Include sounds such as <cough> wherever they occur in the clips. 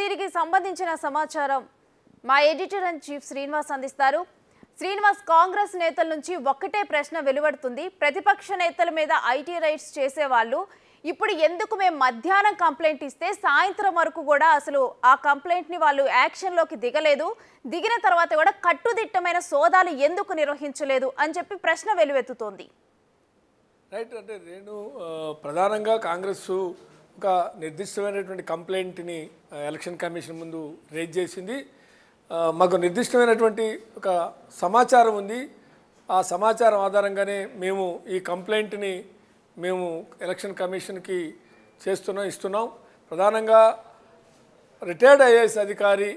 దీనికి సంబంధించిన సమాచారం మా ఎడిటర్ అండ్ చీఫ్ శ్రీనివాస్ అందిస్తారు శ్రీనివాస్ కాంగ్రెస్ నేతల నుంచి ఒక్కటే ప్రశ్న వెలువడుతుంది ప్రతిపక్ష నేతల మీద ఐటీ రైట్స్ చేసేవాళ్ళు ఇప్పుడు ఎందుకు మేము మధ్యాహ్నం కంప్లైంట్ ఇస్తే సాయంత్రం వరకు కూడా అసలు ఆ కంప్లైంట్ని వాళ్ళు యాక్షన్లోకి దిగలేదు దిగిన తర్వాత కూడా కట్టుదిట్టమైన సోదాలు ఎందుకు నిర్వహించలేదు అని చెప్పి ప్రశ్న వెలువెత్తుతోంది రైట్ అంటే నేను ప్రధానంగా కాంగ్రెస్ ఒక నిర్దిష్టమైనటువంటి కంప్లైంట్ని ఎలక్షన్ కమిషన్ ముందు రేజ్ చేసింది మాకు నిర్దిష్టమైనటువంటి ఒక సమాచారం ఉంది ఆ సమాచారం ఆధారంగానే మేము ఈ కంప్లైంట్ని మేము ఎలక్షన్ కమిషన్కి చేస్తున్నాం ఇస్తున్నాం ప్రధానంగా రిటైర్డ్ ఐఏఎస్ అధికారి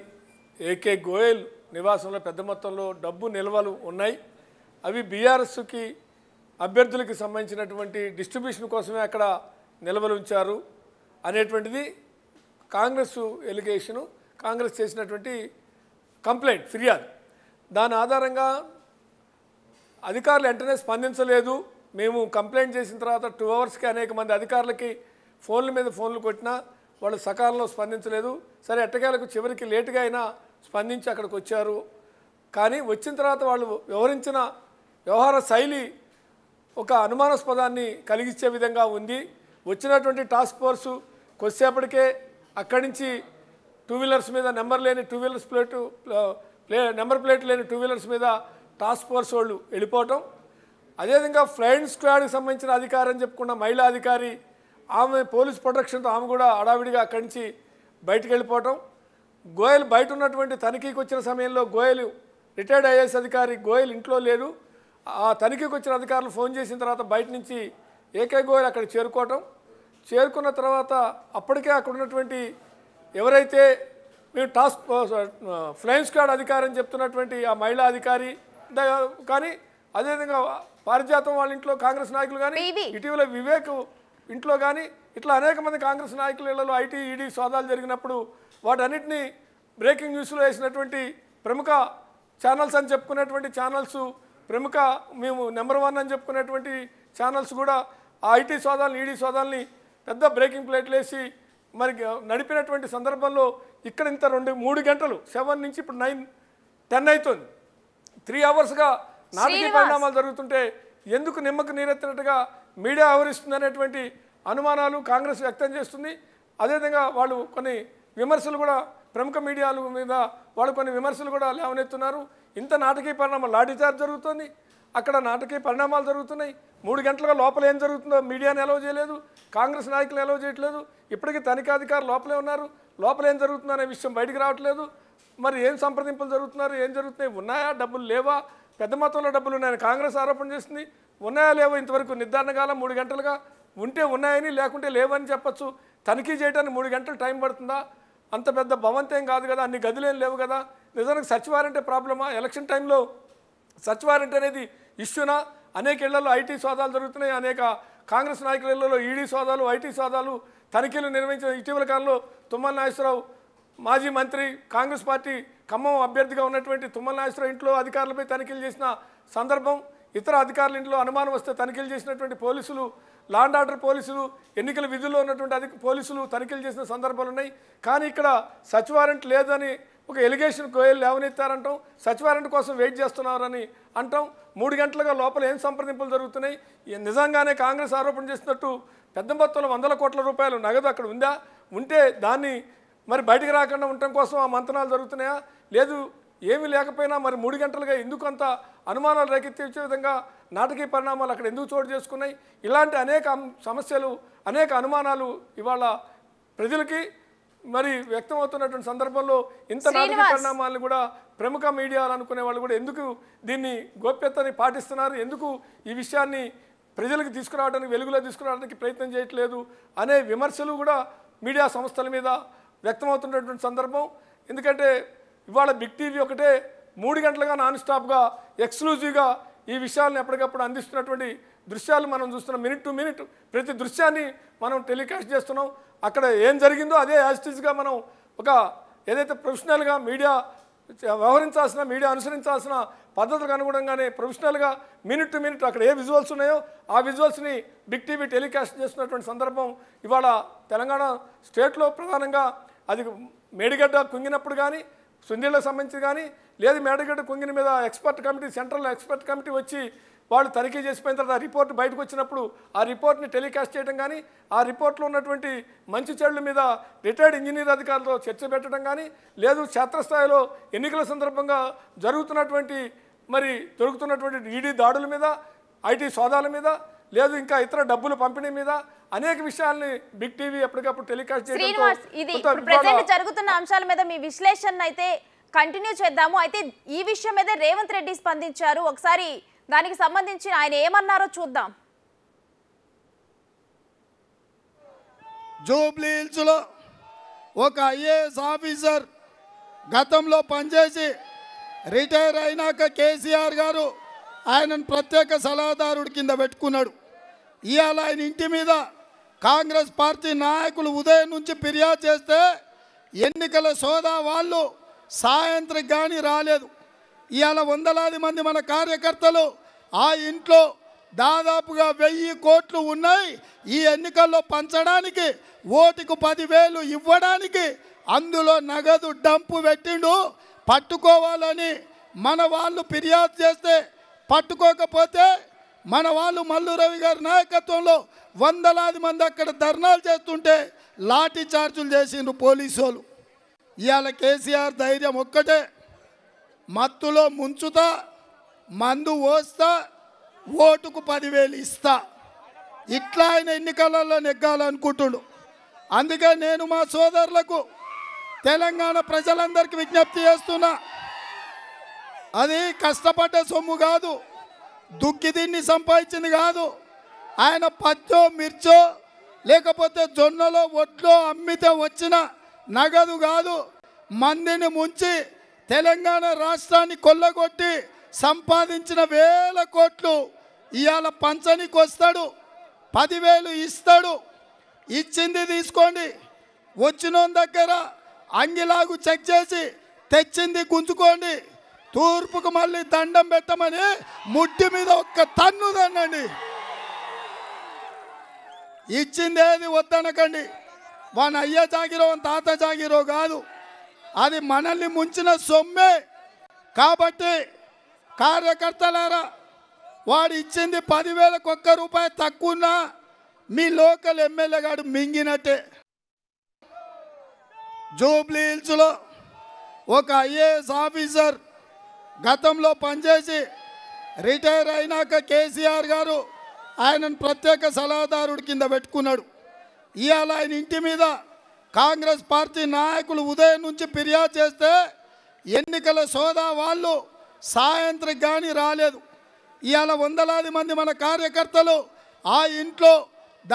ఏకే గోయల్ నివాసంలో పెద్ద మొత్తంలో డబ్బు నిల్వలు ఉన్నాయి అవి బీఆర్ఎస్కి అభ్యర్థులకి సంబంధించినటువంటి డిస్ట్రిబ్యూషన్ కోసమే అక్కడ నిల్వలు ఉంచారు అనేటువంటిది కాంగ్రెస్ ఎలిగేషను కాంగ్రెస్ చేసినటువంటి కంప్లైంట్ ఫిర్యాదు దాని ఆధారంగా అధికారులు వెంటనే స్పందించలేదు మేము కంప్లైంట్ చేసిన తర్వాత టూ అవర్స్కి అనేక మంది అధికారులకి ఫోన్ల మీద ఫోన్లు కొట్టినా వాళ్ళు సకాలంలో స్పందించలేదు సరే ఎట్టకేలకు చివరికి లేటుగా అయినా స్పందించి అక్కడికి వచ్చారు కానీ వచ్చిన తర్వాత వాళ్ళు వ్యవహరించిన వ్యవహార శైలి ఒక అనుమానాస్పదాన్ని కలిగించే విధంగా ఉంది వచ్చినటువంటి టాస్క్ ఫోర్సు కొద్దిసేపటికే అక్కడి నుంచి టూ వీలర్స్ మీద నెంబర్ లేని టూ వీలర్స్ ప్లేటు ప్లే నెంబర్ ప్లేట్ లేని టూ వీలర్స్ మీద టాస్క్ ఫోర్స్ వాళ్ళు వెళ్ళిపోవటం అదేవిధంగా ఫ్లైన్ స్క్వాడ్కి సంబంధించిన అధికారం అని చెప్పుకున్న మహిళా అధికారి ఆమె పోలీస్ ప్రొటెక్షన్తో ఆమె కూడా అడావిడిగా అక్కడి నుంచి బయటకు వెళ్ళిపోవటం గోయల్ బయట ఉన్నటువంటి తనిఖీకి వచ్చిన సమయంలో గోయల్ రిటైర్డ్ ఐఏఎస్ అధికారి గోయల్ ఇంట్లో లేరు ఆ తనిఖీకి వచ్చిన అధికారులు ఫోన్ చేసిన తర్వాత బయట నుంచి ఏకే గోయల్ అక్కడ చేరుకోవటం చేరుకున్న తర్వాత అప్పటికే అక్కడ ఉన్నటువంటి ఎవరైతే మేము టాస్క్ ఫ్లయింగ్ స్క్వాడ్ అధికారి అని చెప్తున్నటువంటి ఆ మహిళా అధికారి కానీ అదేవిధంగా పారిజాతం వాళ్ళ ఇంట్లో కాంగ్రెస్ నాయకులు కానీ ఇటీవల వివేక్ ఇంట్లో కానీ ఇట్లా అనేక మంది కాంగ్రెస్ నాయకుల ఇళ్లలో ఐటీ ఈడీ సోదాలు జరిగినప్పుడు వాటన్నిటినీ బ్రేకింగ్ న్యూస్లో వేసినటువంటి ప్రముఖ ఛానల్స్ అని చెప్పుకునేటువంటి ఛానల్స్ ప్రముఖ మేము నెంబర్ వన్ అని చెప్పుకునేటువంటి ఛానల్స్ కూడా ఆ ఐటీ సోదాలు ఈడీ సోదాలని పెద్ద బ్రేకింగ్ ప్లేట్లు వేసి మరి నడిపినటువంటి సందర్భంలో ఇక్కడ ఇంత రెండు మూడు గంటలు సెవెన్ నుంచి ఇప్పుడు నైన్ టెన్ అవుతుంది త్రీ అవర్స్గా నాటకీయ పరిణామాలు జరుగుతుంటే ఎందుకు నిమ్మకు నీరెత్తినట్టుగా మీడియా ఆవరిస్తుంది అనేటువంటి అనుమానాలు కాంగ్రెస్ వ్యక్తం చేస్తుంది అదేవిధంగా వాళ్ళు కొన్ని విమర్శలు కూడా ప్రముఖ మీడియాల మీద వాళ్ళు కొన్ని విమర్శలు కూడా లేవనెత్తున్నారు ఇంత నాటకీయ పరిణామం లాఠీచార్జ్ జరుగుతుంది అక్కడ నాటకీయ పరిణామాలు జరుగుతున్నాయి మూడు గంటలుగా లోపల ఏం జరుగుతుందో మీడియాని ఎలవ్ చేయలేదు కాంగ్రెస్ నాయకులు ఎలవ్ చేయట్లేదు ఇప్పటికీ తనిఖాధికారులు లోపలే ఉన్నారు లోపల ఏం జరుగుతుందో అనే విషయం బయటకు రావట్లేదు మరి ఏం సంప్రదింపులు జరుగుతున్నారు ఏం జరుగుతున్నాయి ఉన్నాయా డబ్బులు లేవా పెద్ద మొత్తంలో డబ్బులు ఉన్నాయని కాంగ్రెస్ ఆరోపణ చేసింది ఉన్నాయా లేవో ఇంతవరకు నిర్ధారణ కాలం మూడు గంటలుగా ఉంటే ఉన్నాయని లేకుంటే లేవని చెప్పచ్చు తనిఖీ చేయడానికి మూడు గంటలు టైం పడుతుందా అంత పెద్ద భవంతేం కాదు కదా అన్ని గదులేం లేవు కదా నిజానికి సచివారంటే ప్రాబ్లమా ఎలక్షన్ టైంలో సచ్ వారెంట్ అనేది ఇష్యూనా అనేక ఇళ్లలో ఐటీ సోదాలు జరుగుతున్నాయి అనేక కాంగ్రెస్ నాయకుల ఇళ్లలో ఈడీ సోదాలు ఐటీ సోదాలు తనిఖీలు నిర్వహించిన ఇటీవల కాలంలో తుమ్మల నాగేశ్వరరావు మాజీ మంత్రి కాంగ్రెస్ పార్టీ ఖమ్మం అభ్యర్థిగా ఉన్నటువంటి తుమ్మల నాగేశ్వరరావు ఇంట్లో అధికారులపై తనిఖీలు చేసిన సందర్భం ఇతర అధికారుల ఇంట్లో అనుమానం వస్తే తనిఖీలు చేసినటువంటి పోలీసులు లాండ్ ఆర్డర్ పోలీసులు ఎన్నికల విధుల్లో ఉన్నటువంటి అధిక పోలీసులు తనిఖీలు చేసిన సందర్భాలు ఉన్నాయి కానీ ఇక్కడ సచ్ వారెంట్ లేదని ఒక ఎలిగేషన్ కోయలు లేవనెత్తారంటాం సచివారెంట్ కోసం వెయిట్ చేస్తున్నారని అంటాం మూడు గంటలుగా లోపల ఏం సంప్రదింపులు జరుగుతున్నాయి నిజంగానే కాంగ్రెస్ ఆరోపణ చేసినట్టు పెద్ద మొత్తంలో వందల కోట్ల రూపాయలు నగదు అక్కడ ఉందా ఉంటే దాన్ని మరి బయటకు రాకుండా ఉండటం కోసం ఆ మంతనాలు జరుగుతున్నాయా లేదు ఏమీ లేకపోయినా మరి మూడు గంటలుగా ఎందుకు అంత అనుమానాలు రేకెత్తించే విధంగా నాటకీయ పరిణామాలు అక్కడ ఎందుకు చోటు చేసుకున్నాయి ఇలాంటి అనేక సమస్యలు అనేక అనుమానాలు ఇవాళ ప్రజలకి మరి వ్యక్తమవుతున్నటువంటి సందర్భంలో ఇంత నాటక పరిణామాలను కూడా ప్రముఖ మీడియాలు అనుకునే వాళ్ళు కూడా ఎందుకు దీన్ని గోప్యతని పాటిస్తున్నారు ఎందుకు ఈ విషయాన్ని ప్రజలకు తీసుకురావడానికి వెలుగులో తీసుకురావడానికి ప్రయత్నం చేయట్లేదు అనే విమర్శలు కూడా మీడియా సంస్థల మీద వ్యక్తమవుతున్నటువంటి సందర్భం ఎందుకంటే ఇవాళ బిగ్ టీవీ ఒకటే మూడు గంటలుగా నాన్ స్టాప్గా ఎక్స్క్లూజివ్గా ఈ విషయాలను ఎప్పటికప్పుడు అందిస్తున్నటువంటి దృశ్యాలు మనం చూస్తున్నాం మినిట్ టు మినిట్ ప్రతి దృశ్యాన్ని మనం టెలికాస్ట్ చేస్తున్నాం అక్కడ ఏం జరిగిందో అదే యాస్టిజ్గా మనం ఒక ఏదైతే ప్రొఫెషనల్గా మీడియా వ్యవహరించాల్సిన మీడియా అనుసరించాల్సిన పద్ధతులకు అనుగుణంగానే ప్రొఫెషనల్గా మినిట్ టు మినిట్ అక్కడ ఏ విజువల్స్ ఉన్నాయో ఆ విజువల్స్ని బిగ్ టీవీ టెలికాస్ట్ చేస్తున్నటువంటి సందర్భం ఇవాళ తెలంగాణ స్టేట్లో ప్రధానంగా అది మేడిగడ్డ కుంగినప్పుడు కానీ సుందీళ్ళకు సంబంధించి కానీ లేదు మేడగడ్డ కుంగిన మీద expert committee central expert committee వచ్చి వాళ్ళు తనిఖీ చేసిపోయిన తర్వాత ఆ రిపోర్ట్ బయటకు వచ్చినప్పుడు ఆ రిపోర్ట్ని టెలికాస్ట్ చేయడం కానీ ఆ రిపోర్ట్లో ఉన్నటువంటి మంచి చెడుల మీద రిటైర్డ్ ఇంజనీర్ అధికారులతో చర్చ పెట్టడం కానీ లేదు క్షేత్రస్థాయిలో ఎన్నికల సందర్భంగా జరుగుతున్నటువంటి మరి దొరుకుతున్నటువంటి ఈడీ దాడుల మీద ఐటీ సోదాల మీద లేదు ఇంకా ఇతర డబ్బులు పంపిణీ మీద అనేక విషయాల్ని బిగ్ టీవీ ఎప్పటికప్పుడు టెలికాస్ట్ శ్రీనివాస్ ఇది జరుగుతున్న అంశాల మీద మీ విశ్లేషణ అయితే కంటిన్యూ చేద్దాము అయితే ఈ విషయం మీద రేవంత్ రెడ్డి స్పందించారు ఒకసారి దానికి సంబంధించి ఆయన ఏమన్నారో చూద్దాం జూబ్లీహిల్స్లో ఒక ఐఏఎస్ ఆఫీసర్ గతంలో పనిచేసి రిటైర్ అయినాక కేసీఆర్ గారు ఆయనను ప్రత్యేక సలహాదారుడి కింద పెట్టుకున్నాడు ఇవాళ ఆయన ఇంటి మీద కాంగ్రెస్ పార్టీ నాయకులు ఉదయం నుంచి ఫిర్యాదు చేస్తే ఎన్నికల సోదా వాళ్ళు సాయంత్రం కానీ రాలేదు ఇవాళ వందలాది మంది మన కార్యకర్తలు ఆ ఇంట్లో దాదాపుగా వెయ్యి కోట్లు ఉన్నాయి ఈ ఎన్నికల్లో పంచడానికి ఓటుకు పదివేలు ఇవ్వడానికి అందులో నగదు డంపు పెట్టిండు పట్టుకోవాలని మన వాళ్ళు ఫిర్యాదు చేస్తే పట్టుకోకపోతే మన వాళ్ళు మల్లు రవి గారి నాయకత్వంలో వందలాది మంది అక్కడ ధర్నాలు చేస్తుంటే లాఠీ చార్జులు చేసిండ్రు పోలీసు వాళ్ళు ఇవాళ కేసీఆర్ ధైర్యం ఒక్కటే మత్తులో ముంచుతా మందు ఓస్తా ఓటుకు పదివేలు ఇస్తా ఇట్లా ఆయన ఎన్నికలలో నెగ్గాలనుకుంటుడు అందుకే నేను మా సోదరులకు తెలంగాణ ప్రజలందరికీ విజ్ఞప్తి చేస్తున్నా అది కష్టపడ్డ సొమ్ము కాదు దుక్కి దిన్ని సంపాదించింది కాదు ఆయన పచ్చో మిర్చో లేకపోతే జొన్నలో ఒట్లో అమ్మితే వచ్చిన నగదు కాదు మందిని ముంచి తెలంగాణ రాష్ట్రాన్ని కొల్లగొట్టి సంపాదించిన వేల కోట్లు ఇవాళ పంచనీకి వస్తాడు పదివేలు ఇస్తాడు ఇచ్చింది తీసుకోండి వచ్చిన దగ్గర అంగిలాగు చెక్ చేసి తెచ్చింది గుంజుకోండి తూర్పుకు మళ్ళీ దండం పెట్టమని ముట్టి మీద ఒక్క తన్ను ఇచ్చింది ఏది వద్దనకండి వాని అయ్య జాగిరో తాత జాగిరో కాదు అది మనల్ని ముంచిన సొమ్మే కాబట్టి కార్యకర్తలారా వాడు ఇచ్చింది పదివేలకు ఒక్క రూపాయి తక్కువన్నా మీ లోకల్ ఎమ్మెల్యే గారు మింగినట్టే జూబ్లీ హిల్స్లో ఒక ఐఏఎస్ ఆఫీసర్ గతంలో పనిచేసి రిటైర్ అయినాక కేసీఆర్ గారు ఆయనను ప్రత్యేక సలహాదారుడి కింద పెట్టుకున్నాడు ఇవాళ ఆయన ఇంటి మీద కాంగ్రెస్ పార్టీ నాయకులు ఉదయం నుంచి ఫిర్యాదు చేస్తే ఎన్నికల సోదా వాళ్ళు సాయంత్రం కానీ రాలేదు ఇవాళ వందలాది మంది మన కార్యకర్తలు ఆ ఇంట్లో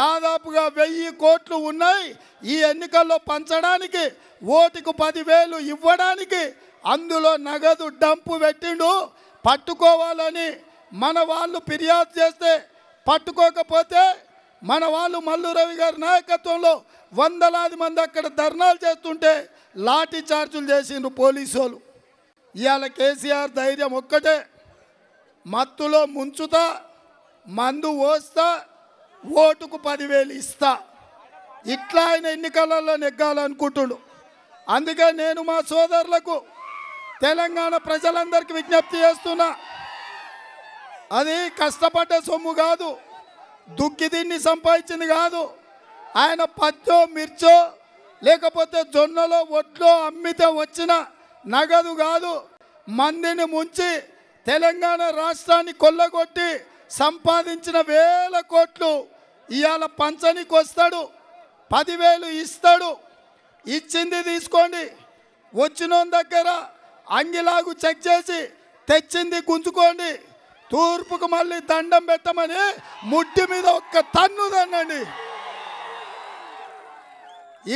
దాదాపుగా వెయ్యి కోట్లు ఉన్నాయి ఈ ఎన్నికల్లో పంచడానికి ఓటుకు పదివేలు ఇవ్వడానికి అందులో నగదు డంపు పెట్టిండు పట్టుకోవాలని మన వాళ్ళు ఫిర్యాదు చేస్తే పట్టుకోకపోతే మన వాళ్ళు మల్లు రవి గారి నాయకత్వంలో వందలాది మంది అక్కడ ధర్నాలు చేస్తుంటే లాఠీ చార్జులు చేసిండ్రు పోలీసు వాళ్ళు ఇవాళ కేసీఆర్ ధైర్యం ఒక్కటే మత్తులో ముంచుతా మందు ఓస్తా ఓటుకు పదివేలు ఇస్తా ఇట్లా ఆయన ఎన్నికలలో నెగ్గాలనుకుంటుండు అందుకే నేను మా సోదరులకు తెలంగాణ ప్రజలందరికీ విజ్ఞప్తి చేస్తున్నా అది కష్టపడ్డ సొమ్ము కాదు దుక్కి దీన్ని సంపాదించింది కాదు ఆయన పచ్చో మిర్చో లేకపోతే జొన్నలో ఒట్లో అమ్మితే వచ్చిన నగదు కాదు మందిని ముంచి తెలంగాణ రాష్ట్రాన్ని కొల్లగొట్టి సంపాదించిన వేల కోట్లు ఇవాళ పంచనికి వస్తాడు పదివేలు ఇస్తాడు ఇచ్చింది తీసుకోండి వచ్చిన దగ్గర అంగిలాగు చెక్ చేసి తెచ్చింది గుంజుకోండి తూర్పుకు మళ్ళీ దండం పెట్టమని ముట్టి మీద ఒక్క తన్ను తన్నండి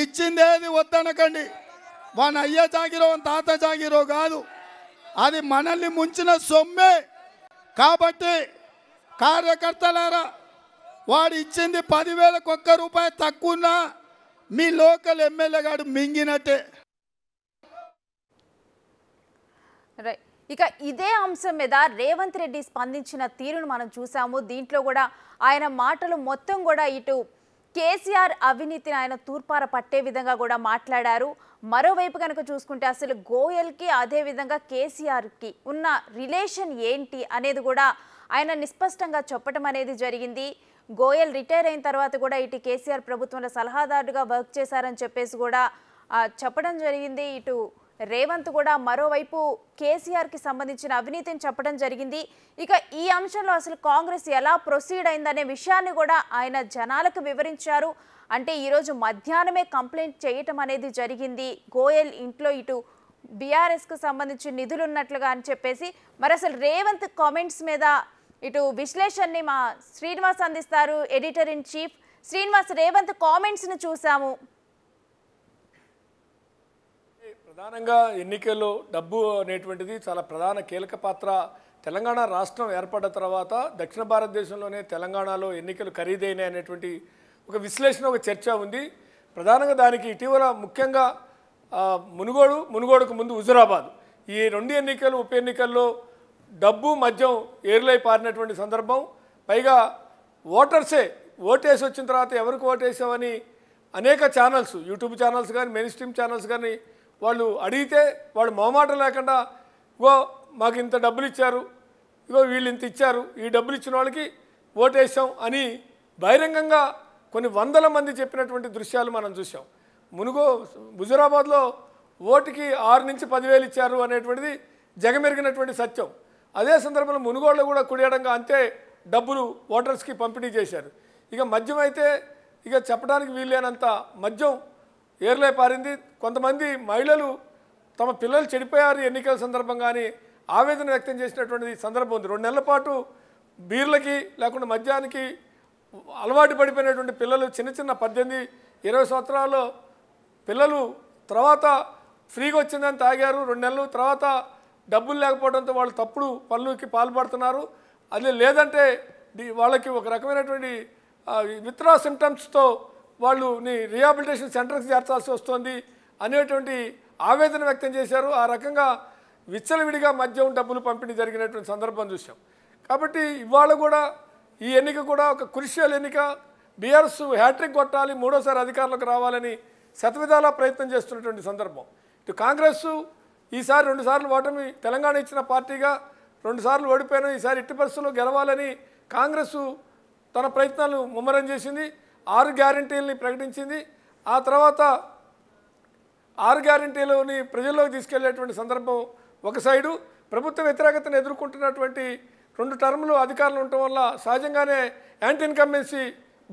ఇచ్చిందేది వద్దనకండి వాని అయ్య జాగిరో తాత జాగిరో కాదు అది మనల్ని ముంచిన సొమ్మే కాబట్టి కార్యకర్తలారా వాడు ఇచ్చింది పదివేలకు ఒక్క రూపాయి తక్కువన్నా మీ లోకల్ ఎమ్మెల్యే గారు మింగినట్టే రైట్ ఇక ఇదే అంశం మీద రేవంత్ రెడ్డి స్పందించిన తీరును మనం చూసాము దీంట్లో కూడా ఆయన మాటలు మొత్తం కూడా ఇటు కేసీఆర్ అవినీతిని ఆయన తూర్పార పట్టే విధంగా కూడా మాట్లాడారు మరోవైపు కనుక చూసుకుంటే అసలు గోయల్కి అదేవిధంగా కేసీఆర్కి ఉన్న రిలేషన్ ఏంటి అనేది కూడా ఆయన నిస్పష్టంగా చెప్పటం అనేది జరిగింది గోయల్ రిటైర్ అయిన తర్వాత కూడా ఇటు కేసీఆర్ ప్రభుత్వంలో సలహాదారుగా వర్క్ చేశారని చెప్పేసి కూడా చెప్పడం జరిగింది ఇటు రేవంత్ కూడా మరోవైపు కేసీఆర్కి సంబంధించిన అవినీతిని చెప్పడం జరిగింది ఇక ఈ అంశంలో అసలు కాంగ్రెస్ ఎలా ప్రొసీడ్ అయిందనే విషయాన్ని కూడా ఆయన జనాలకు వివరించారు అంటే ఈరోజు మధ్యాహ్నమే కంప్లైంట్ చేయటం అనేది జరిగింది గోయల్ ఇంట్లో ఇటు బీఆర్ఎస్కు సంబంధించి నిధులు ఉన్నట్లుగా అని చెప్పేసి మరి అసలు రేవంత్ కామెంట్స్ మీద ఇటు విశ్లేషణని మా శ్రీనివాస్ అందిస్తారు editor in chief Srinivas Revanth కామెంట్స్ను చూసాము ప్రధానంగా ఎన్నికల్లో డబ్బు అనేటువంటిది చాలా ప్రధాన కీలక పాత్ర తెలంగాణ రాష్ట్రం ఏర్పడ్డ తర్వాత దక్షిణ భారతదేశంలోనే తెలంగాణలో ఎన్నికలు ఖరీదైనాయి అనేటువంటి ఒక విశ్లేషణ ఒక చర్చ ఉంది ప్రధానంగా దానికి ఇటీవల ముఖ్యంగా మునుగోడు మునుగోడుకు ముందు హుజురాబాద్ ఈ రెండు ఎన్నికలు ఉప ఎన్నికల్లో డబ్బు మద్యం ఏర్లై పారినటువంటి సందర్భం పైగా ఓటర్సే ఓటేసి వచ్చిన తర్వాత ఎవరికి ఓటేసామని అనేక ఛానల్స్ యూట్యూబ్ ఛానల్స్ కానీ మెయిన్ స్ట్రీమ్ ఛానల్స్ కానీ వాళ్ళు అడిగితే వాడు మొహమాట లేకుండా ఇగో మాకు ఇంత డబ్బులు ఇచ్చారు ఇగో వీళ్ళు ఇంత ఇచ్చారు ఈ డబ్బులు ఇచ్చిన వాళ్ళకి ఓటేసాం అని బహిరంగంగా కొన్ని వందల మంది చెప్పినటువంటి దృశ్యాలు మనం చూసాం మునుగో హుజురాబాద్లో ఓటుకి ఆరు నుంచి పదివేలు ఇచ్చారు అనేటువంటిది జగమెరిగినటువంటి సత్యం అదే సందర్భంలో మునుగోళ్ళు కూడా కుడియడంగా అంతే డబ్బులు ఓటర్స్కి పంపిణీ చేశారు ఇక మద్యం అయితే ఇక చెప్పడానికి వీల్లేనంత మద్యం ఏర్లే పారింది కొంతమంది మహిళలు తమ పిల్లలు చెడిపోయారు ఎన్నికల సందర్భంగానే ఆవేదన వ్యక్తం చేసినటువంటి సందర్భం ఉంది రెండు నెలల పాటు బీర్లకి లేకుండా మద్యానికి అలవాటు పడిపోయినటువంటి పిల్లలు చిన్న చిన్న పద్దెనిమిది ఇరవై సంవత్సరాల్లో పిల్లలు తర్వాత ఫ్రీగా వచ్చిందని తాగారు రెండు నెలలు తర్వాత డబ్బులు లేకపోవడంతో వాళ్ళు తప్పుడు పనులకి పాల్పడుతున్నారు అది లేదంటే వాళ్ళకి ఒక రకమైనటువంటి విత్రా సిమ్టమ్స్తో వాళ్ళు రిహాబిలిటేషన్ సెంటర్కి చేర్చాల్సి వస్తుంది అనేటువంటి ఆవేదన వ్యక్తం చేశారు ఆ రకంగా విచ్చలవిడిగా మద్యం డబ్బులు పంపిణీ జరిగినటువంటి సందర్భం చూసాం కాబట్టి ఇవాళ కూడా ఈ ఎన్నిక కూడా ఒక కృషియల్ ఎన్నిక బీఆర్ఎస్ హ్యాట్రిక్ కొట్టాలి మూడోసారి అధికారంలోకి రావాలని శతవిధాలా ప్రయత్నం చేస్తున్నటువంటి సందర్భం ఇటు కాంగ్రెస్ ఈసారి రెండుసార్లు ఓటమి తెలంగాణ ఇచ్చిన పార్టీగా రెండుసార్లు ఓడిపోయినా ఈసారి ఇట్టి పరిస్థితుల్లో గెలవాలని కాంగ్రెస్ తన ప్రయత్నాలు ముమ్మరం చేసింది ఆరు గ్యారంటీలని ప్రకటించింది ఆ తర్వాత ఆరు గ్యారంటీలని ప్రజల్లోకి తీసుకెళ్లేటువంటి సందర్భం ఒక సైడు ప్రభుత్వ వ్యతిరేకతను ఎదుర్కొంటున్నటువంటి రెండు టర్ములు అధికారులు ఉండటం వల్ల సహజంగానే యాంటీ ఇన్కంబెన్సీ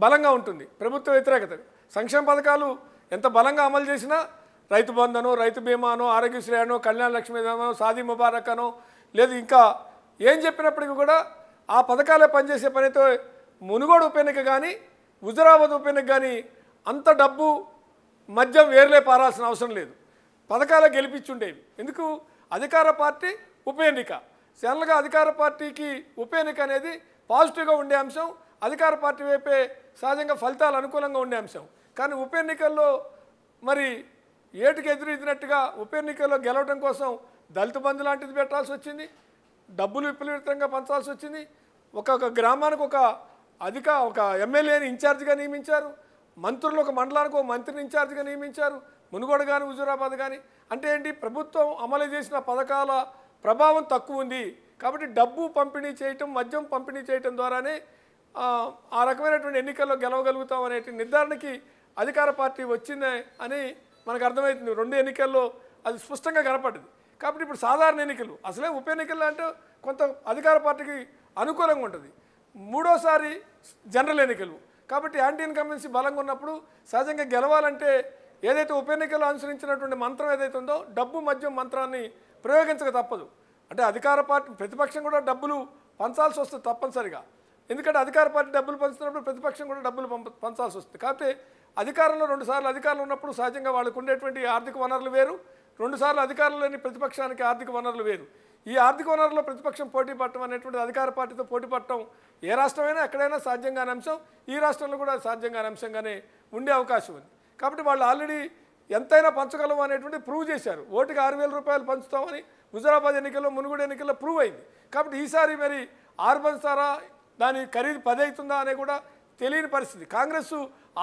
బలంగా ఉంటుంది ప్రభుత్వ వ్యతిరేకత సంక్షేమ పథకాలు ఎంత బలంగా అమలు చేసినా రైతు బంధనో రైతు బీమానో ఆరోగ్యశ్రీ అనో కళ్యాణ లక్ష్మీదేమో సాదీ ముబారక్ అనో లేదు ఇంకా ఏం చెప్పినప్పటికీ కూడా ఆ పథకాలే పనిచేసే పనితో మునుగోడు ఉప ఎన్నిక కానీ హుజరాబాద్ ఉప ఎన్నిక కానీ అంత డబ్బు మద్యం వేర్లే పారాల్సిన అవసరం లేదు పథకాలు గెలిపించుండేవి ఎందుకు అధికార పార్టీ ఉప ఎన్నిక జనరల్గా అధికార పార్టీకి ఉప ఎన్నిక అనేది పాజిటివ్గా ఉండే అంశం అధికార పార్టీ వైపే సహజంగా ఫలితాలు అనుకూలంగా ఉండే అంశం కానీ ఉప ఎన్నికల్లో మరి ఏటుకు ఎదురెదినట్టుగా ఉప ఎన్నికల్లో గెలవడం కోసం దళిత బంధు లాంటిది పెట్టాల్సి వచ్చింది డబ్బులు విపరీతంగా పంచాల్సి వచ్చింది ఒక్కొక్క గ్రామానికి ఒక అధిక ఒక ఎమ్మెల్యేని ఇన్ఛార్జిగా నియమించారు మంత్రులు ఒక మండలానికి ఒక మంత్రిని ఇన్ఛార్జిగా నియమించారు మునుగోడ కానీ హుజూరాబాద్ కానీ అంటే ఏంటి ప్రభుత్వం అమలు చేసిన పథకాల ప్రభావం తక్కువ ఉంది కాబట్టి డబ్బు పంపిణీ చేయటం మద్యం పంపిణీ చేయటం ద్వారానే ఆ రకమైనటువంటి ఎన్నికల్లో గెలవగలుగుతాం అనే నిర్ధారణకి అధికార పార్టీ వచ్చింది అని మనకు అర్థమవుతుంది రెండు ఎన్నికల్లో అది స్పష్టంగా కనపడ్డది కాబట్టి ఇప్పుడు సాధారణ ఎన్నికలు అసలే ఉప ఎన్నికలు అంటే కొంత అధికార పార్టీకి అనుకూలంగా ఉంటుంది మూడోసారి జనరల్ ఎన్నికలు కాబట్టి యాంటీ ఇన్కంబెన్సీ బలంగా ఉన్నప్పుడు సహజంగా గెలవాలంటే ఏదైతే ఉప ఎన్నికలు అనుసరించినటువంటి మంత్రం ఏదైతే ఉందో డబ్బు మద్యం మంత్రాన్ని ప్రయోగించక తప్పదు అంటే అధికార పార్టీ ప్రతిపక్షం కూడా డబ్బులు పంచాల్సి వస్తుంది తప్పనిసరిగా ఎందుకంటే అధికార పార్టీ డబ్బులు పంచుతున్నప్పుడు ప్రతిపక్షం కూడా డబ్బులు పంచాల్సి వస్తుంది కాకపోతే అధికారంలో రెండుసార్లు అధికారంలో ఉన్నప్పుడు సహజంగా వాళ్ళకు ఉండేటువంటి ఆర్థిక వనరులు వేరు రెండుసార్లు లేని ప్రతిపక్షానికి ఆర్థిక వనరులు వేరు ఈ ఆర్థిక వనరులో ప్రతిపక్షం పోటీ పడటం అనేటువంటి అధికార పార్టీతో పోటీ పడటం ఏ రాష్ట్రమైనా ఎక్కడైనా సాధ్యం కాని అంశం ఈ రాష్ట్రంలో కూడా సాధ్యం కాని అంశంగానే ఉండే అవకాశం ఉంది కాబట్టి వాళ్ళు ఆల్రెడీ ఎంతైనా పంచగలం అనేటువంటి ప్రూవ్ చేశారు ఓటుకి ఆరు వేల రూపాయలు పంచుతామని హుజరాబాద్ ఎన్నికల్లో మునుగోడు ఎన్నికల్లో ప్రూవ్ అయింది కాబట్టి ఈసారి మరి ఆరు పంచుతారా దాని ఖరీదు పది అవుతుందా అనే కూడా తెలియని పరిస్థితి కాంగ్రెస్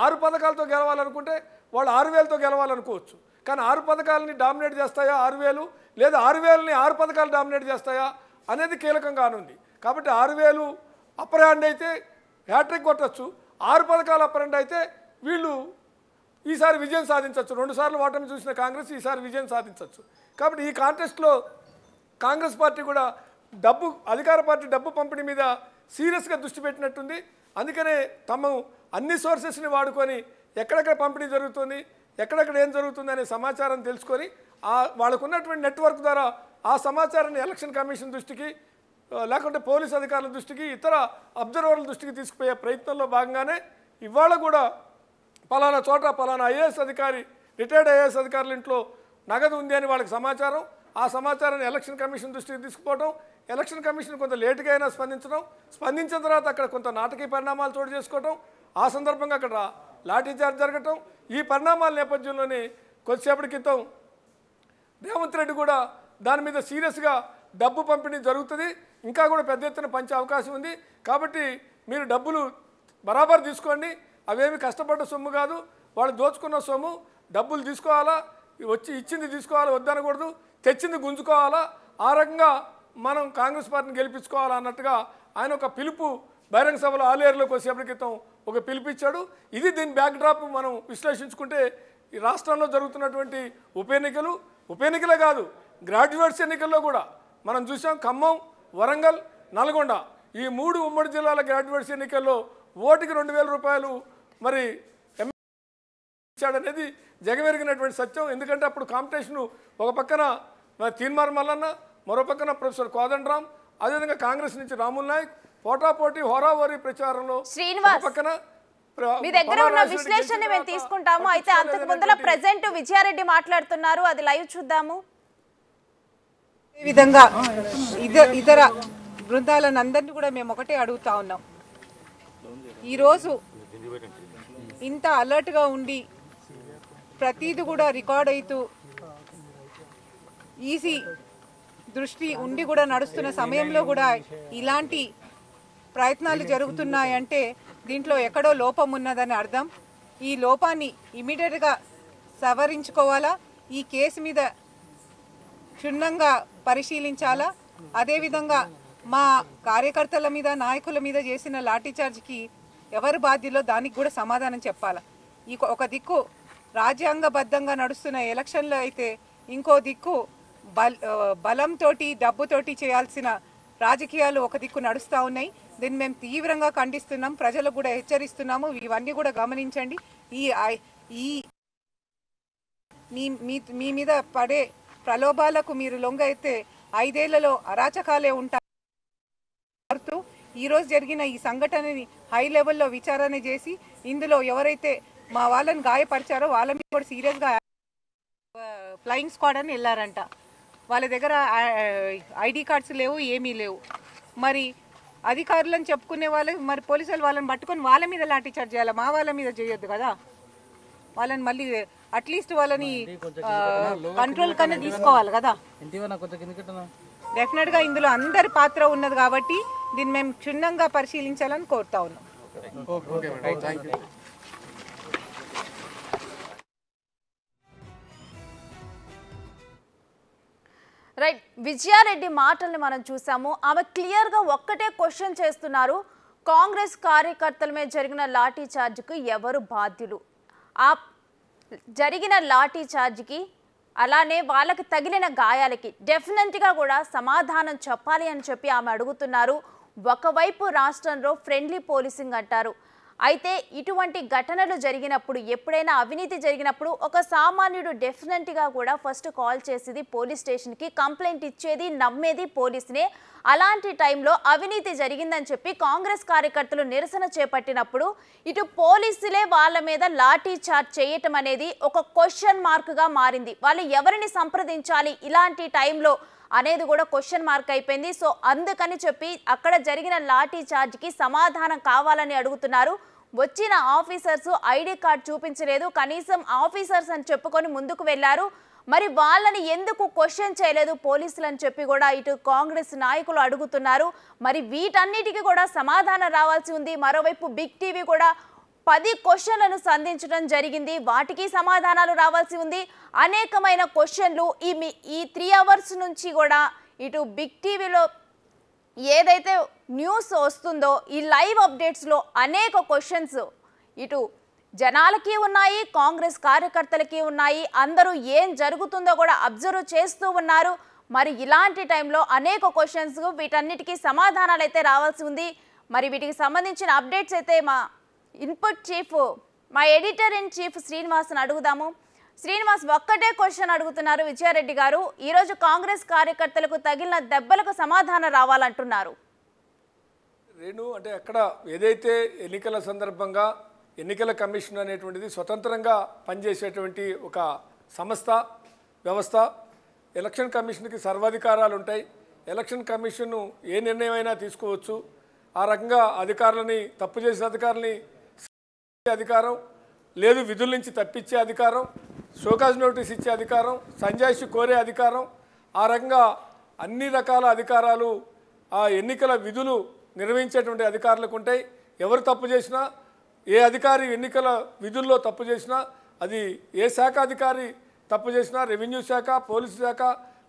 ఆరు పథకాలతో గెలవాలనుకుంటే వాళ్ళు ఆరు వేలతో గెలవాలనుకోవచ్చు కానీ ఆరు పథకాలని డామినేట్ చేస్తాయా ఆరు వేలు లేదా ఆరు వేలని ఆరు పథకాలు డామినేట్ చేస్తాయా అనేది కీలకం కానుంది కాబట్టి ఆరు వేలు అప్పర్ హ్యాండ్ అయితే హ్యాట్రిక్ కొట్టచ్చు ఆరు పథకాలు అప్పర్ హ్యాండ్ అయితే వీళ్ళు ఈసారి విజయం సాధించవచ్చు రెండుసార్లు ఓటమి చూసిన కాంగ్రెస్ ఈసారి విజయం సాధించవచ్చు కాబట్టి ఈ కాంటెస్ట్లో కాంగ్రెస్ పార్టీ కూడా డబ్బు అధికార పార్టీ డబ్బు పంపిణీ మీద సీరియస్గా దృష్టి పెట్టినట్టుంది అందుకనే తమ అన్ని సోర్సెస్ని వాడుకొని ఎక్కడెక్కడ పంపిణీ జరుగుతుంది ఎక్కడెక్కడ ఏం జరుగుతుందనే సమాచారం తెలుసుకొని ఆ వాళ్ళకున్నటువంటి నెట్వర్క్ ద్వారా ఆ సమాచారాన్ని ఎలక్షన్ కమిషన్ దృష్టికి లేకుంటే పోలీస్ అధికారుల దృష్టికి ఇతర అబ్జర్వర్ల దృష్టికి తీసుకుపోయే ప్రయత్నంలో భాగంగానే ఇవాళ కూడా పలానా చోట పలానా ఐఏఎస్ అధికారి రిటైర్డ్ ఐఏఎస్ అధికారుల ఇంట్లో నగదు ఉంది అని వాళ్ళకి సమాచారం ఆ సమాచారాన్ని ఎలక్షన్ కమిషన్ దృష్టికి తీసుకుపోవడం ఎలక్షన్ కమిషన్ కొంత లేటుగా అయినా స్పందించడం స్పందించిన తర్వాత అక్కడ కొంత నాటకీయ పరిణామాలు చోటు చేసుకోవడం ఆ సందర్భంగా అక్కడ లాఠీచార్జ్ జరగటం ఈ పరిణామాల నేపథ్యంలోనే కొద్దిసేపటి క్రితం రేవంత్ రెడ్డి కూడా దాని మీద సీరియస్గా డబ్బు పంపిణీ జరుగుతుంది ఇంకా కూడా పెద్ద ఎత్తున పంచే అవకాశం ఉంది కాబట్టి మీరు డబ్బులు బరాబర్ తీసుకోండి అవేమి కష్టపడ్డ సొమ్ము కాదు వాళ్ళు దోచుకున్న సొమ్ము డబ్బులు తీసుకోవాలా వచ్చి ఇచ్చింది తీసుకోవాలా వద్దనకూడదు తెచ్చింది గుంజుకోవాలా ఆ రకంగా మనం కాంగ్రెస్ పార్టీని గెలిపించుకోవాలా అన్నట్టుగా ఆయన ఒక పిలుపు బహిరంగ సభలో ఆలేరులోకి కొద్దిసేపటి క్రితం ఒక పిలిపించాడు ఇది దీని బ్యాక్డ్రాప్ మనం విశ్లేషించుకుంటే ఈ రాష్ట్రంలో జరుగుతున్నటువంటి ఉప ఎన్నికలు ఉప ఎన్నికలే కాదు గ్రాడ్యుయేట్స్ ఎన్నికల్లో కూడా మనం చూసాం ఖమ్మం వరంగల్ నల్గొండ ఈ మూడు ఉమ్మడి జిల్లాల గ్రాడ్యుయేట్స్ ఎన్నికల్లో ఓటుకి రెండు వేల రూపాయలు మరి ఇచ్చాడనేది జగమెరిగినటువంటి సత్యం ఎందుకంటే అప్పుడు కాంపిటీషను ఒక పక్కన తీన్మార్ మల్లన్న మరో పక్కన ప్రొఫెసర్ కోదండరామ్ అదేవిధంగా కాంగ్రెస్ నుంచి రాముల్ నాయక్ పోటాపోటీ హోరావోరి ప్రచారంలో శ్రీనివాస్ పక్కన మీ దగ్గర ఉన్న విశ్లేషణ మేము తీసుకుంటాము అయితే అంతకు ముందర ప్రజెంట్ విజయారెడ్డి మాట్లాడుతున్నారు అది లైవ్ చూద్దాము ఈ విధంగా ఇతర బృందాలను అందరినీ కూడా మేము ఒకటే అడుగుతా ఉన్నాం ఈరోజు ఇంత అలర్ట్గా ఉండి ప్రతీది కూడా రికార్డ్ అవుతూ ఈసీ దృష్టి ఉండి కూడా నడుస్తున్న సమయంలో కూడా ఇలాంటి ప్రయత్నాలు జరుగుతున్నాయంటే దీంట్లో ఎక్కడో లోపం ఉన్నదని అర్థం ఈ లోపాన్ని ఇమీడియట్గా సవరించుకోవాలా ఈ కేసు మీద క్షుణ్ణంగా పరిశీలించాలా అదేవిధంగా మా కార్యకర్తల మీద నాయకుల మీద చేసిన లాఠీచార్జ్కి ఎవరు బాధ్యులో దానికి కూడా సమాధానం చెప్పాలా ఈ ఒక దిక్కు రాజ్యాంగబద్ధంగా నడుస్తున్న ఎలక్షన్లో అయితే ఇంకో దిక్కు బలంతోటి డబ్బుతోటి చేయాల్సిన రాజకీయాలు ఒక దిక్కు నడుస్తూ ఉన్నాయి దీన్ని మేము తీవ్రంగా ఖండిస్తున్నాం ప్రజలకు కూడా హెచ్చరిస్తున్నాము ఇవన్నీ కూడా గమనించండి ఈ ఈ మీ మీ మీద పడే ప్రలోభాలకు మీరు లొంగైతే ఐదేళ్లలో అరాచకాలే ఉంటారు ఈరోజు జరిగిన ఈ సంఘటనని హై లెవెల్లో విచారణ చేసి ఇందులో ఎవరైతే మా వాళ్ళని గాయపరిచారో వాళ్ళ మీద కూడా సీరియస్గా ఫ్లయింగ్ స్క్వాడ్ అని వెళ్ళారంట వాళ్ళ దగ్గర ఐడి కార్డ్స్ లేవు ఏమీ లేవు మరి అధికారులను చెప్పుకునే వాళ్ళు మరి పోలీసులు వాళ్ళని పట్టుకొని వాళ్ళ మీద లాఠీ చార్జ్ చేయాలి మా వాళ్ళ మీద చేయొద్దు కదా వాళ్ళని మళ్ళీ అట్లీస్ట్ వాళ్ళని కంట్రోల్ కన్నా తీసుకోవాలి కదా డెఫినెట్ గా ఇందులో అందరి పాత్ర ఉన్నది కాబట్టి దీన్ని మేము క్షుణ్ణంగా పరిశీలించాలని కోరుతా ఉన్నాం రైట్ విజయారెడ్డి మాటల్ని మనం చూసాము ఆమె క్లియర్గా ఒక్కటే క్వశ్చన్ చేస్తున్నారు కాంగ్రెస్ కార్యకర్తల మీద జరిగిన లాఠీ చార్జ్కు ఎవరు బాధ్యులు ఆ జరిగిన లాఠీ చార్జ్కి అలానే వాళ్ళకి తగిలిన గాయాలకి డెఫినెట్గా కూడా సమాధానం చెప్పాలి అని చెప్పి ఆమె అడుగుతున్నారు ఒకవైపు రాష్ట్రంలో ఫ్రెండ్లీ పోలీసింగ్ అంటారు అయితే ఇటువంటి ఘటనలు జరిగినప్పుడు ఎప్పుడైనా అవినీతి జరిగినప్పుడు ఒక సామాన్యుడు డెఫినెట్గా కూడా ఫస్ట్ కాల్ చేసేది పోలీస్ స్టేషన్కి కంప్లైంట్ ఇచ్చేది నమ్మేది పోలీసునే అలాంటి టైంలో అవినీతి జరిగిందని చెప్పి కాంగ్రెస్ కార్యకర్తలు నిరసన చేపట్టినప్పుడు ఇటు పోలీసులే వాళ్ళ మీద లాఠీ చార్జ్ చేయటం అనేది ఒక క్వశ్చన్ మార్క్గా మారింది వాళ్ళు ఎవరిని సంప్రదించాలి ఇలాంటి టైంలో అనేది కూడా క్వశ్చన్ మార్క్ అయిపోయింది సో అందుకని చెప్పి అక్కడ జరిగిన లాఠీ చార్జ్కి సమాధానం కావాలని అడుగుతున్నారు వచ్చిన ఆఫీసర్స్ ఐడి కార్డ్ చూపించలేదు కనీసం ఆఫీసర్స్ అని చెప్పుకొని ముందుకు వెళ్లారు మరి వాళ్ళని ఎందుకు క్వశ్చన్ చేయలేదు పోలీసులని చెప్పి కూడా ఇటు కాంగ్రెస్ నాయకులు అడుగుతున్నారు మరి వీటన్నిటికీ కూడా సమాధానం రావాల్సి ఉంది మరోవైపు బిగ్ టీవీ కూడా పది క్వశ్చన్లను సంధించడం జరిగింది వాటికి సమాధానాలు రావాల్సి ఉంది అనేకమైన క్వశ్చన్లు ఈ ఈ త్రీ అవర్స్ నుంచి కూడా ఇటు బిగ్ టీవీలో ఏదైతే న్యూస్ వస్తుందో ఈ లైవ్ అప్డేట్స్లో అనేక క్వశ్చన్స్ ఇటు జనాలకి ఉన్నాయి కాంగ్రెస్ కార్యకర్తలకి ఉన్నాయి అందరూ ఏం జరుగుతుందో కూడా అబ్జర్వ్ చేస్తూ ఉన్నారు మరి ఇలాంటి టైంలో అనేక క్వశ్చన్స్ వీటన్నిటికీ సమాధానాలు అయితే రావాల్సి ఉంది మరి వీటికి సంబంధించిన అప్డేట్స్ అయితే మా ఇన్పుట్ చీఫ్ మా ఎడిటర్ ఇన్ చీఫ్ శ్రీనివాస్ని అడుగుదాము శ్రీనివాస్ ఒక్కటే క్వశ్చన్ అడుగుతున్నారు విజయారెడ్డి గారు ఈరోజు కాంగ్రెస్ కార్యకర్తలకు తగిలిన దెబ్బలకు సమాధానం రావాలంటున్నారు రేణు అంటే అక్కడ ఏదైతే ఎన్నికల సందర్భంగా ఎన్నికల కమిషన్ అనేటువంటిది స్వతంత్రంగా పనిచేసేటువంటి ఒక సంస్థ వ్యవస్థ ఎలక్షన్ కమిషన్కి సర్వాధికారాలు ఉంటాయి ఎలక్షన్ కమిషన్ ఏ నిర్ణయమైనా తీసుకోవచ్చు ఆ రకంగా అధికారులని తప్పు చేసిన అధికారులని అధికారం లేదు విధుల నుంచి తప్పించే అధికారం షోకాజ్ నోటీస్ ఇచ్చే అధికారం సంజాయిషి కోరే అధికారం ఆ రకంగా అన్ని రకాల అధికారాలు ఆ ఎన్నికల విధులు నిర్వహించేటువంటి అధికారులకు ఉంటాయి ఎవరు తప్పు చేసినా ఏ అధికారి ఎన్నికల విధుల్లో తప్పు చేసినా అది ఏ శాఖ అధికారి తప్పు చేసినా రెవెన్యూ శాఖ పోలీసు శాఖ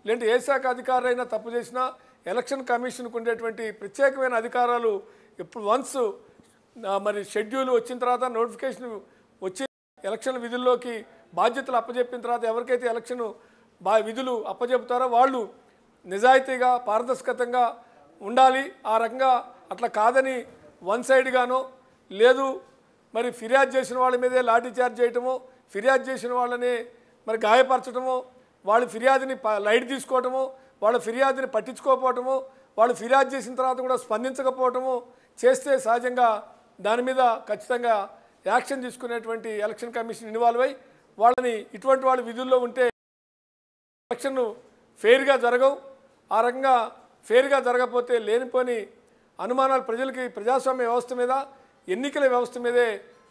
లేదంటే ఏ శాఖ అధికారి తప్పు చేసినా ఎలక్షన్ కమిషన్కు ఉండేటువంటి ప్రత్యేకమైన అధికారాలు ఇప్పుడు వన్స్ మరి షెడ్యూల్ వచ్చిన తర్వాత నోటిఫికేషన్ వచ్చి ఎలక్షన్ విధుల్లోకి బాధ్యతలు అప్పజెప్పిన తర్వాత ఎవరికైతే ఎలక్షన్ బా విధులు అప్పజెపుతారో వాళ్ళు నిజాయితీగా పారదర్శకతంగా ఉండాలి ఆ రకంగా అట్లా కాదని వన్ సైడ్గానో లేదు మరి ఫిర్యాదు చేసిన వాళ్ళ మీదే లాఠీ చార్జ్ చేయటమో ఫిర్యాదు చేసిన వాళ్ళని మరి గాయపరచడమో వాళ్ళ ఫిర్యాదుని లైట్ తీసుకోవటము వాళ్ళ ఫిర్యాదుని పట్టించుకోకపోవటము వాళ్ళు ఫిర్యాదు చేసిన తర్వాత కూడా స్పందించకపోవటము చేస్తే సహజంగా దాని మీద ఖచ్చితంగా యాక్షన్ తీసుకునేటువంటి ఎలక్షన్ కమిషన్ ఇన్వాల్వ్ అయ్యి వాళ్ళని ఇటువంటి వాళ్ళు విధుల్లో ఉంటే ఎలక్షన్ ఫెయిర్గా జరగవు ఆ రకంగా ఫెయిర్గా జరగకపోతే లేనిపోని అనుమానాలు ప్రజలకి ప్రజాస్వామ్య వ్యవస్థ మీద ఎన్నికల వ్యవస్థ మీదే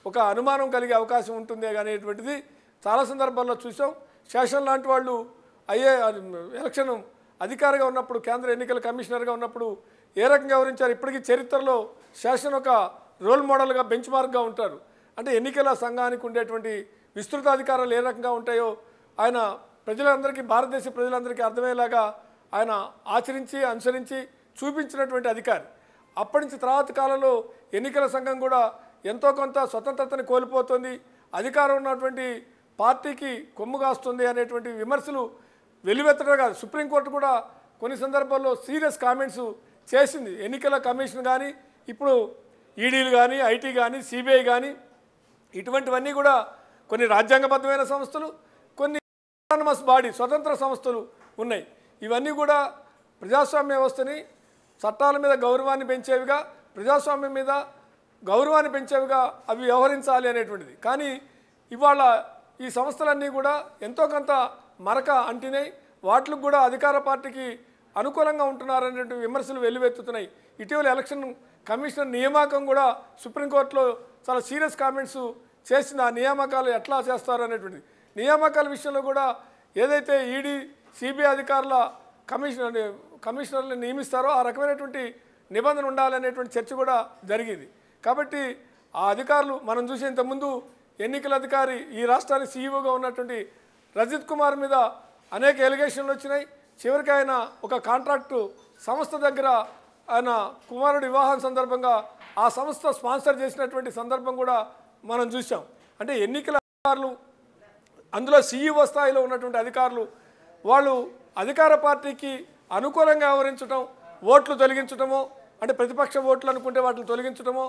ఒక అనుమానం కలిగే అవకాశం ఉంటుంది అనేటువంటిది చాలా సందర్భాల్లో చూసాం శేషన్ లాంటి వాళ్ళు అయ్యే ఎలక్షన్ అధికారిగా ఉన్నప్పుడు కేంద్ర ఎన్నికల కమిషనర్గా ఉన్నప్పుడు ఏ రకంగా వివరించారు ఇప్పటికీ చరిత్రలో శాసన ఒక రోల్ మోడల్గా బెంచ్ మార్క్గా ఉంటారు అంటే ఎన్నికల సంఘానికి ఉండేటువంటి విస్తృత అధికారాలు ఏ రకంగా ఉంటాయో ఆయన ప్రజలందరికీ భారతదేశ ప్రజలందరికీ అర్థమయ్యేలాగా ఆయన ఆచరించి అనుసరించి చూపించినటువంటి అధికారి అప్పటి నుంచి తర్వాత కాలంలో ఎన్నికల సంఘం కూడా ఎంతో కొంత స్వతంత్రతను కోల్పోతుంది అధికారం ఉన్నటువంటి పార్టీకి కొమ్ము కాస్తుంది అనేటువంటి విమర్శలు వెలువెత్తడం కాదు సుప్రీంకోర్టు కూడా కొన్ని సందర్భాల్లో సీరియస్ కామెంట్స్ చేసింది ఎన్నికల కమిషన్ కానీ ఇప్పుడు ఈడీలు కానీ ఐటీ కానీ సిబిఐ కానీ ఇటువంటివన్నీ కూడా కొన్ని రాజ్యాంగబద్ధమైన సంస్థలు కొన్ని అటానమస్ బాడీ స్వతంత్ర సంస్థలు ఉన్నాయి ఇవన్నీ కూడా ప్రజాస్వామ్య వ్యవస్థని చట్టాల మీద గౌరవాన్ని పెంచేవిగా ప్రజాస్వామ్యం మీద గౌరవాన్ని పెంచేవిగా అవి వ్యవహరించాలి అనేటువంటిది కానీ ఇవాళ ఈ సంస్థలన్నీ కూడా ఎంతో కొంత మరక అంటినాయి వాటికి కూడా అధికార పార్టీకి అనుకూలంగా ఉంటున్నారనేటువంటి విమర్శలు వెల్లువెత్తుతున్నాయి ఇటీవల ఎలక్షన్ కమిషనర్ నియామకం కూడా సుప్రీంకోర్టులో చాలా సీరియస్ కామెంట్స్ చేసిన ఆ నియామకాలు ఎట్లా చేస్తారు అనేటువంటిది నియామకాల విషయంలో కూడా ఏదైతే ఈడీ సిబిఐ అధికారుల కమిషనర్ కమిషనర్లు నియమిస్తారో ఆ రకమైనటువంటి నిబంధన ఉండాలనేటువంటి చర్చ కూడా జరిగింది కాబట్టి ఆ అధికారులు మనం చూసి ముందు ఎన్నికల అధికారి ఈ రాష్ట్రానికి సీఈఓగా ఉన్నటువంటి రజిత్ కుమార్ మీద అనేక ఎలిగేషన్లు వచ్చినాయి చివరికి ఆయన ఒక కాంట్రాక్టు సంస్థ దగ్గర ఆయన కుమారుడు వివాహం సందర్భంగా ఆ సంస్థ స్పాన్సర్ చేసినటువంటి సందర్భం కూడా మనం చూసాం అంటే ఎన్నికల అధికారులు అందులో సీఈఓ స్థాయిలో ఉన్నటువంటి అధికారులు వాళ్ళు అధికార పార్టీకి అనుకూలంగా వివరించడం ఓట్లు తొలగించడమో అంటే ప్రతిపక్ష ఓట్లు అనుకుంటే వాటిని తొలగించడమో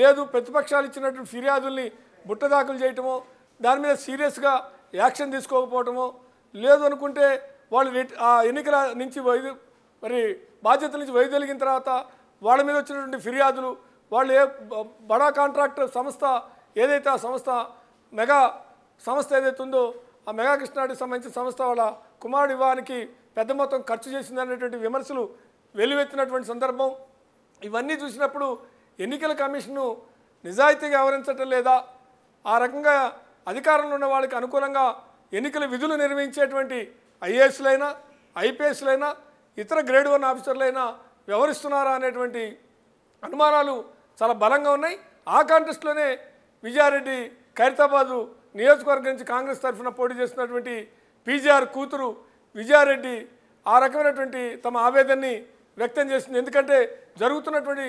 లేదు ప్రతిపక్షాలు ఇచ్చినటువంటి ఫిర్యాదుల్ని బుట్టదాఖలు చేయటమో దాని మీద సీరియస్గా యాక్షన్ తీసుకోకపోవటమో లేదు అనుకుంటే వాళ్ళు ఆ ఎన్నికల నుంచి మరి బాధ్యతల నుంచి వైదొలిగిన తర్వాత వాళ్ళ మీద వచ్చినటువంటి ఫిర్యాదులు వాళ్ళు ఏ బడా కాంట్రాక్ట్ సంస్థ ఏదైతే ఆ సంస్థ మెగా సంస్థ ఏదైతే ఉందో ఆ మెగా కృష్ణాడికి సంబంధించిన సంస్థ వాళ్ళ కుమారుడు వివాహానికి పెద్ద మొత్తం ఖర్చు చేసిందనేటువంటి విమర్శలు వెలువెత్తినటువంటి సందర్భం ఇవన్నీ చూసినప్పుడు ఎన్నికల కమిషన్ను నిజాయితీగా వ్యవహరించటం లేదా ఆ రకంగా అధికారంలో ఉన్న వాళ్ళకి అనుకూలంగా ఎన్నికల విధులు నిర్వహించేటువంటి ఐఏఎస్లైనా ఐపీఎస్లైనా ఇతర గ్రేడ్ వన్ ఆఫీసర్లైనా వ్యవహరిస్తున్నారా అనేటువంటి అనుమానాలు చాలా బలంగా ఉన్నాయి ఆ కాంటెస్ట్లోనే విజయారెడ్డి ఖైరతాబాదు నియోజకవర్గం నుంచి కాంగ్రెస్ తరఫున పోటీ చేస్తున్నటువంటి పీజీఆర్ కూతురు విజయారెడ్డి ఆ రకమైనటువంటి తమ ఆవేదనని వ్యక్తం చేసింది ఎందుకంటే జరుగుతున్నటువంటి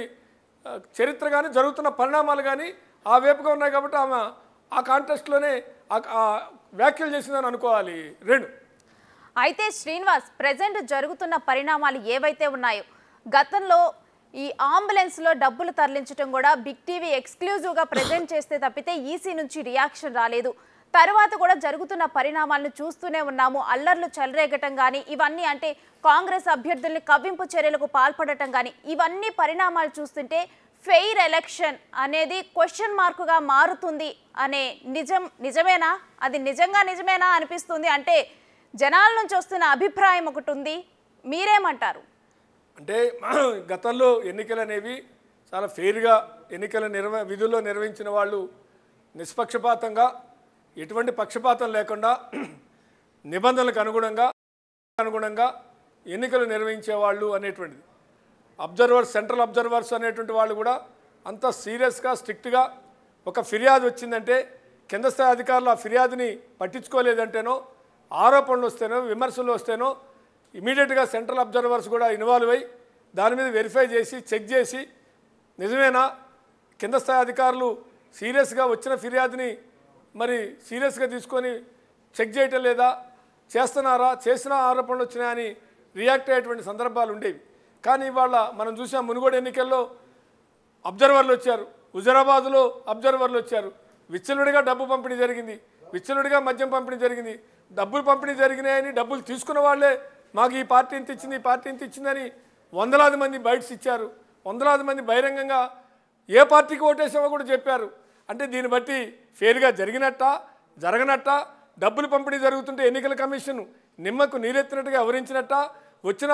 చరిత్ర కానీ జరుగుతున్న పరిణామాలు కానీ ఆ వేపుగా ఉన్నాయి కాబట్టి ఆమె ఆ కాంటెస్ట్లోనే వ్యాఖ్యలు చేసిందని అనుకోవాలి రెండు అయితే శ్రీనివాస్ ప్రజెంట్ జరుగుతున్న పరిణామాలు ఏవైతే ఉన్నాయో గతంలో ఈ లో డబ్బులు తరలించడం కూడా బిగ్ టీవీ ఎక్స్క్లూజివ్గా ప్రజెంట్ చేస్తే తప్పితే ఈసీ e నుంచి రియాక్షన్ రాలేదు తర్వాత కూడా జరుగుతున్న పరిణామాలను చూస్తూనే ఉన్నాము అల్లర్లు చెలరేగటం కానీ ఇవన్నీ అంటే కాంగ్రెస్ అభ్యర్థుల్ని కవ్వింపు చర్యలకు పాల్పడటం కానీ ఇవన్నీ పరిణామాలు చూస్తుంటే ఫెయిర్ ఎలక్షన్ అనేది క్వశ్చన్ మార్కుగా మారుతుంది అనే నిజం నిజమేనా అది నిజంగా నిజమేనా అనిపిస్తుంది అంటే జనాల నుంచి వస్తున్న అభిప్రాయం ఒకటి ఉంది మీరేమంటారు అంటే <clears throat> గతంలో ఎన్నికలు అనేవి చాలా ఫెయిర్గా ఎన్నికల నిర్వ విధుల్లో నిర్వహించిన వాళ్ళు నిష్పక్షపాతంగా ఎటువంటి పక్షపాతం లేకుండా <clears throat> నిబంధనలకు అనుగుణంగా అనుగుణంగా ఎన్నికలు నిర్వహించేవాళ్ళు అనేటువంటిది అబ్జర్వర్స్ సెంట్రల్ అబ్జర్వర్స్ అనేటువంటి వాళ్ళు కూడా అంత సీరియస్గా స్ట్రిక్ట్గా ఒక ఫిర్యాదు వచ్చిందంటే కింద స్థాయి అధికారులు ఆ ఫిర్యాదుని పట్టించుకోలేదంటేనో ఆరోపణలు వస్తేనో విమర్శలు వస్తేనో ఇమీడియట్గా సెంట్రల్ అబ్జర్వర్స్ కూడా ఇన్వాల్వ్ అయ్యి దాని మీద వెరిఫై చేసి చెక్ చేసి నిజమేనా కింద స్థాయి అధికారులు సీరియస్గా వచ్చిన ఫిర్యాదుని మరి సీరియస్గా తీసుకొని చెక్ చేయటం లేదా చేస్తున్నారా చేసిన ఆరోపణలు వచ్చినాయని రియాక్ట్ అయ్యేటువంటి సందర్భాలు ఉండేవి కానీ ఇవాళ మనం చూసాం మునుగోడు ఎన్నికల్లో అబ్జర్వర్లు వచ్చారు హుజరాబాద్లో అబ్జర్వర్లు వచ్చారు విచ్చలుడిగా డబ్బు పంపిణీ జరిగింది విచ్చలుడిగా మద్యం పంపిణీ జరిగింది డబ్బులు పంపిణీ జరిగినాయని డబ్బులు తీసుకున్న వాళ్ళే మాకు ఈ పార్టీ ఎంత ఇచ్చింది ఈ పార్టీ ఎంత ఇచ్చిందని వందలాది మంది బయట్స్ ఇచ్చారు వందలాది మంది బహిరంగంగా ఏ పార్టీకి ఓటేసామో కూడా చెప్పారు అంటే దీన్ని బట్టి ఫెయిల్గా జరిగినట్ట జరగనట్ట డబ్బులు పంపిణీ జరుగుతుంటే ఎన్నికల కమిషన్ నిమ్మకు నీరెత్తినట్టుగా వివరించినట్ట వచ్చిన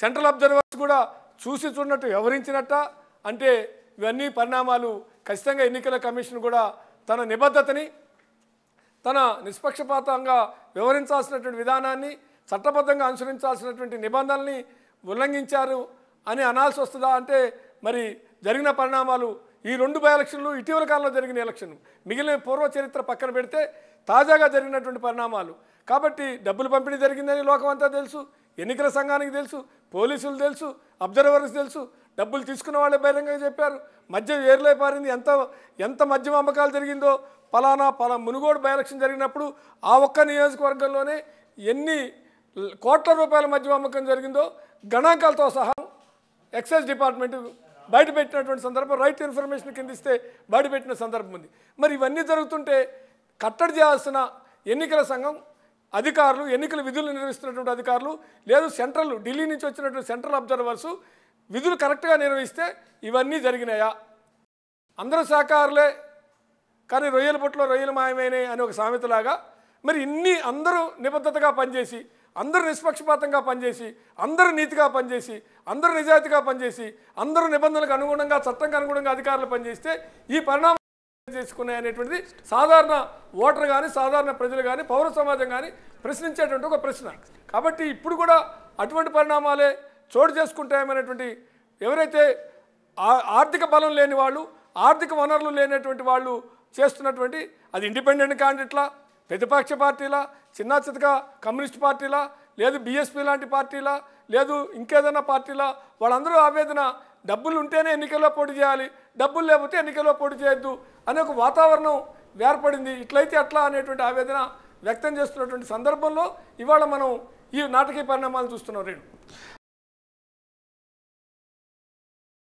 సెంట్రల్ అబ్జర్వర్స్ కూడా చూసి చూడనట్టు వివరించినట్ట అంటే ఇవన్నీ పరిణామాలు ఖచ్చితంగా ఎన్నికల కమిషన్ కూడా తన నిబద్ధతని తన నిష్పక్షపాతంగా వివరించాల్సినటువంటి విధానాన్ని చట్టబద్ధంగా అనుసరించాల్సినటువంటి నిబంధనల్ని ఉల్లంఘించారు అని అనాల్సి వస్తుందా అంటే మరి జరిగిన పరిణామాలు ఈ రెండు బై ఎలక్షన్లు ఇటీవల కాలంలో జరిగిన ఎలక్షన్ మిగిలిన పూర్వ చరిత్ర పక్కన పెడితే తాజాగా జరిగినటువంటి పరిణామాలు కాబట్టి డబ్బులు పంపిణీ జరిగిందని లోకం అంతా తెలుసు ఎన్నికల సంఘానికి తెలుసు పోలీసులు తెలుసు అబ్జర్వర్స్ తెలుసు డబ్బులు తీసుకున్న వాళ్ళే బహిరంగంగా చెప్పారు మద్యం ఏర్లే పారింది ఎంత ఎంత మద్యం అమ్మకాలు జరిగిందో పలానా పలా మునుగోడు బై ఎలక్షన్ జరిగినప్పుడు ఆ ఒక్క నియోజకవర్గంలోనే ఎన్ని కోట్ల రూపాయల మధ్య అమ్మకం జరిగిందో గణాంకాలతో సహా ఎక్సైజ్ డిపార్ట్మెంట్ బయట పెట్టినటువంటి సందర్భం రైట్ ఇన్ఫర్మేషన్ కింద ఇస్తే బయట పెట్టిన సందర్భం ఉంది మరి ఇవన్నీ జరుగుతుంటే కట్టడి చేయాల్సిన ఎన్నికల సంఘం అధికారులు ఎన్నికల విధులు నిర్వహిస్తున్నటువంటి అధికారులు లేదు సెంట్రల్ ఢిల్లీ నుంచి వచ్చినటువంటి సెంట్రల్ అబ్జర్వర్సు విధులు కరెక్ట్గా నిర్వహిస్తే ఇవన్నీ జరిగినాయా అందరూ సహకారులే కానీ రొయ్యల పొట్టలో రొయ్యలు మాయమైనవి అని ఒక సామెతలాగా మరి ఇన్ని అందరూ నిబద్ధతగా పనిచేసి అందరూ నిష్పక్షపాతంగా పనిచేసి అందరూ నీతిగా పనిచేసి అందరూ నిజాయితీగా పనిచేసి అందరూ నిబంధనలకు అనుగుణంగా చట్టంకు అనుగుణంగా అధికారులు పనిచేస్తే ఈ పరిణామం చేసుకున్నాయి సాధారణ ఓటర్ కానీ సాధారణ ప్రజలు కానీ పౌర సమాజం కానీ ప్రశ్నించేటువంటి ఒక ప్రశ్న కాబట్టి ఇప్పుడు కూడా అటువంటి పరిణామాలే చోటు చేసుకుంటాయమనేటువంటి ఎవరైతే ఆర్థిక బలం లేని వాళ్ళు ఆర్థిక వనరులు లేనటువంటి వాళ్ళు చేస్తున్నటువంటి అది ఇండిపెండెంట్ క్యాండిడేట్లా ప్రతిపక్ష పార్టీలా చిన్న చితక కమ్యూనిస్ట్ పార్టీలా లేదు బీఎస్పీ లాంటి పార్టీలా లేదు ఇంకేదైనా పార్టీలా వాళ్ళందరూ ఆవేదన డబ్బులు ఉంటేనే ఎన్నికల్లో పోటీ చేయాలి డబ్బులు లేకపోతే ఎన్నికల్లో పోటీ చేయొద్దు అనే ఒక వాతావరణం ఏర్పడింది ఇట్లయితే అట్లా అనేటువంటి ఆవేదన వ్యక్తం చేస్తున్నటువంటి సందర్భంలో ఇవాళ మనం ఈ నాటకీయ పరిణామాలు చూస్తున్నాం రేణు